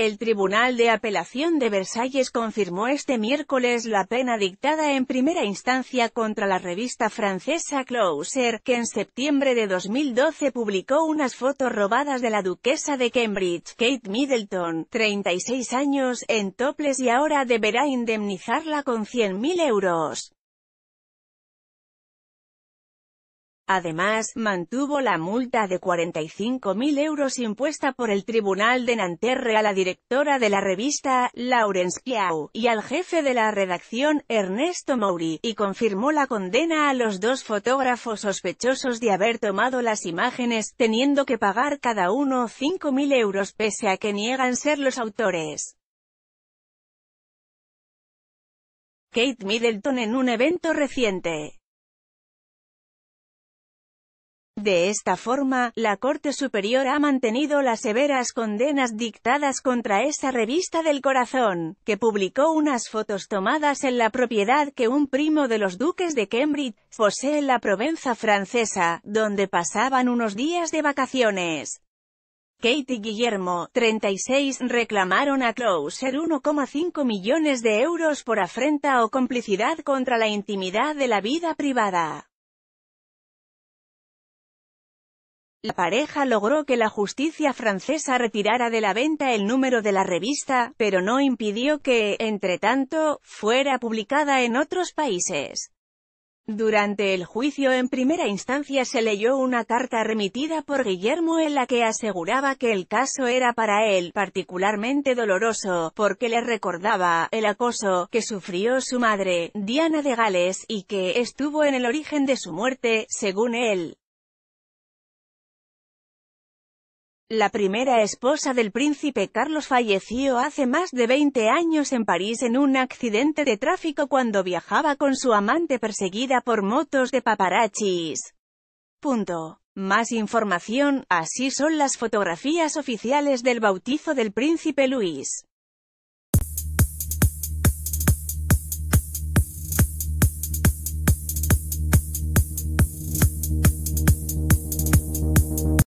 El Tribunal de Apelación de Versalles confirmó este miércoles la pena dictada en primera instancia contra la revista francesa Closer, que en septiembre de 2012 publicó unas fotos robadas de la duquesa de Cambridge, Kate Middleton, 36 años, en toples y ahora deberá indemnizarla con 100.000 euros. Además, mantuvo la multa de 45.000 euros impuesta por el Tribunal de Nanterre a la directora de la revista, Laurence Piau, y al jefe de la redacción, Ernesto Mauri, y confirmó la condena a los dos fotógrafos sospechosos de haber tomado las imágenes, teniendo que pagar cada uno 5.000 euros pese a que niegan ser los autores. Kate Middleton en un evento reciente de esta forma, la Corte Superior ha mantenido las severas condenas dictadas contra esa revista del corazón, que publicó unas fotos tomadas en la propiedad que un primo de los duques de Cambridge posee en la Provenza francesa, donde pasaban unos días de vacaciones. Kate y Guillermo, 36, reclamaron a Closer 1,5 millones de euros por afrenta o complicidad contra la intimidad de la vida privada. La pareja logró que la justicia francesa retirara de la venta el número de la revista, pero no impidió que, entre tanto, fuera publicada en otros países. Durante el juicio en primera instancia se leyó una carta remitida por Guillermo en la que aseguraba que el caso era para él particularmente doloroso, porque le recordaba el acoso que sufrió su madre, Diana de Gales, y que estuvo en el origen de su muerte, según él. La primera esposa del príncipe Carlos falleció hace más de 20 años en París en un accidente de tráfico cuando viajaba con su amante perseguida por motos de paparachis. Punto. Más información, así son las fotografías oficiales del bautizo del príncipe Luis.